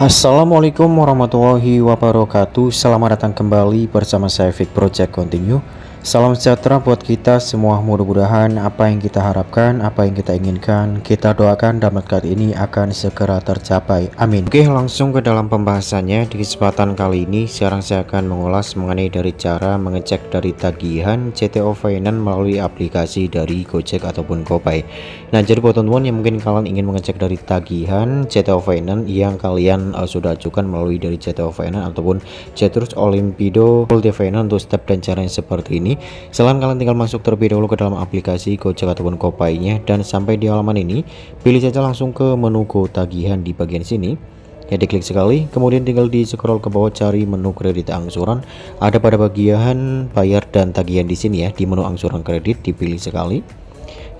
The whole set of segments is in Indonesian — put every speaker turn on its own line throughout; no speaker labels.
Assalamualaikum warahmatullahi wabarakatuh Selamat datang kembali bersama saya Fit Project Continue Salam sejahtera buat kita semua mudah-mudahan apa yang kita harapkan, apa yang kita inginkan, kita doakan dalam dekat ini akan segera tercapai. Amin. Oke langsung ke dalam pembahasannya di kesempatan kali ini sekarang saya akan mengulas mengenai dari cara mengecek dari tagihan CTO Finance melalui aplikasi dari Gojek ataupun GoPay. Nah jadi buat teman-teman yang mungkin kalian ingin mengecek dari tagihan CTO Finance yang kalian uh, sudah ajukan melalui dari CTO Finance ataupun Cetrus Olimpido Multi Finance untuk step dan cara yang seperti ini selain kalian tinggal masuk terlebih dahulu ke dalam aplikasi Gojek ataupun Kopainya dan sampai di halaman ini pilih saja langsung ke menu go tagihan di bagian sini ya diklik sekali kemudian tinggal di scroll ke bawah cari menu kredit angsuran ada pada bagian bayar dan tagihan di sini ya di menu angsuran kredit dipilih sekali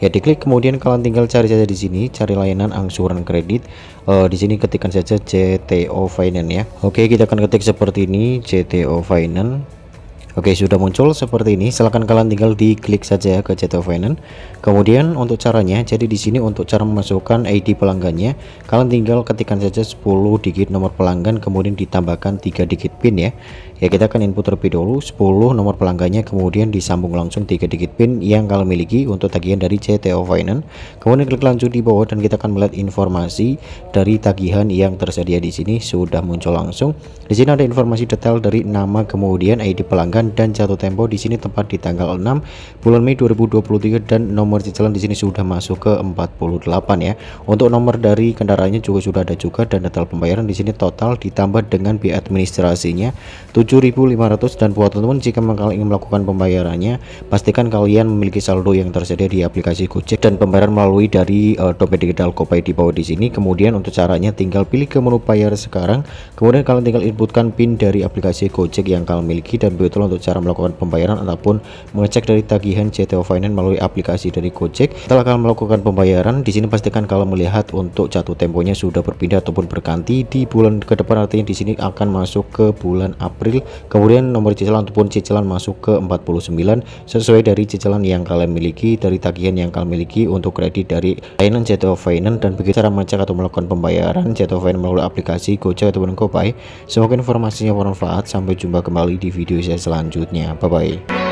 ya diklik kemudian kalian tinggal cari saja di sini cari layanan angsuran kredit e, di sini ketikkan saja CTO Finance ya Oke kita akan ketik seperti ini CTO Finance Oke sudah muncul seperti ini silahkan kalian tinggal diklik saja ke CTO Finance kemudian untuk caranya jadi di sini untuk cara memasukkan ID pelanggannya kalian tinggal ketikkan saja 10 digit nomor pelanggan kemudian ditambahkan 3 digit pin ya ya kita akan input terlebih dahulu 10 nomor pelanggannya kemudian disambung langsung 3 digit pin yang kalian miliki untuk tagihan dari CTO Finance kemudian klik lanjut di bawah dan kita akan melihat informasi dari tagihan yang tersedia di sini sudah muncul langsung di sini ada informasi detail dari nama kemudian ID pelanggan dan jatuh tempo di sini tempat di tanggal 6 bulan Mei 2023 dan nomor cicilan di sini sudah masuk ke 48 ya. Untuk nomor dari kendaraannya juga sudah ada juga dan detail pembayaran di sini total ditambah dengan biaya administrasinya 7.500 dan buat teman-teman jika kalian ingin melakukan pembayarannya pastikan kalian memiliki saldo yang tersedia di aplikasi Gojek dan pembayaran melalui dari uh, dompet digital GoPay di bawah di sini. Kemudian untuk caranya tinggal pilih ke menu bayar sekarang. Kemudian kalian tinggal inputkan PIN dari aplikasi Gojek yang kalian miliki dan betul untuk untuk cara melakukan pembayaran ataupun mengecek dari tagihan CTO Finance melalui aplikasi dari Gojek. Setelah kalian melakukan pembayaran, di sini pastikan kalau melihat untuk jatuh temponya sudah berpindah ataupun berganti di bulan ke depan artinya di sini akan masuk ke bulan April. Kemudian nomor cicilan ataupun cicilan masuk ke 49 sesuai dari cicilan yang kalian miliki dari tagihan yang kalian miliki untuk kredit dari Finance CTO Finance dan begitu cara mengecek atau melakukan pembayaran CTO Finance melalui aplikasi Gojek ataupun GoPay. Semoga informasinya bermanfaat. Sampai jumpa kembali di video saya selanjutnya selanjutnya. Bye bye.